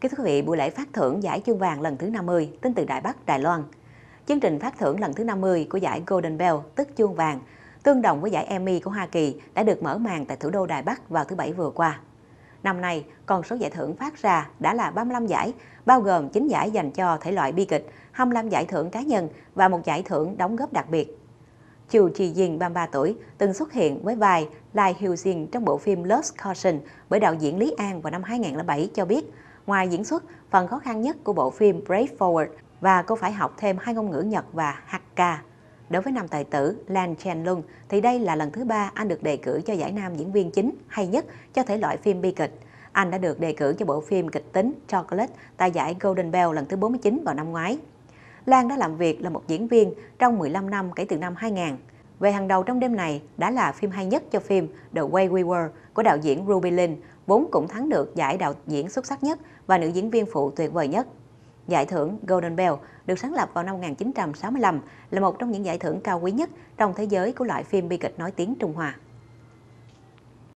Kính thưa quý vị, buổi lễ phát thưởng giải chuông vàng lần thứ 50 tính từ Đại Bắc, Đài Loan. Chương trình phát thưởng lần thứ 50 của giải Golden Bell, tức chuông vàng, tương đồng với giải Emmy của Hoa Kỳ đã được mở màn tại thủ đô Đài Bắc vào thứ Bảy vừa qua. Năm nay, con số giải thưởng phát ra đã là 35 giải, bao gồm 9 giải dành cho thể loại bi kịch, 25 giải thưởng cá nhân và một giải thưởng đóng góp đặc biệt. Chu Chi Jin, 33 tuổi, từng xuất hiện với vai Lai Hiu Jin trong bộ phim Lost Caution bởi đạo diễn Lý An vào năm 2007 cho biết Ngoài diễn xuất, phần khó khăn nhất của bộ phim Brave Forward và cô phải học thêm hai ngôn ngữ Nhật và Hakka. Đối với nam tài tử Lan Chen Lung thì đây là lần thứ ba anh được đề cử cho giải nam diễn viên chính hay nhất cho thể loại phim bi kịch. Anh đã được đề cử cho bộ phim kịch tính Chocolate tại giải Golden Bell lần thứ 49 vào năm ngoái. Lan đã làm việc là một diễn viên trong 15 năm kể từ năm 2000. Về hàng đầu trong đêm này đã là phim hay nhất cho phim The Way We Were của đạo diễn Ruby Lin vốn cũng thắng được giải đạo diễn xuất sắc nhất và nữ diễn viên phụ tuyệt vời nhất. Giải thưởng Golden Bell được sáng lập vào năm 1965 là một trong những giải thưởng cao quý nhất trong thế giới của loại phim bi kịch nổi tiếng Trung Hoa.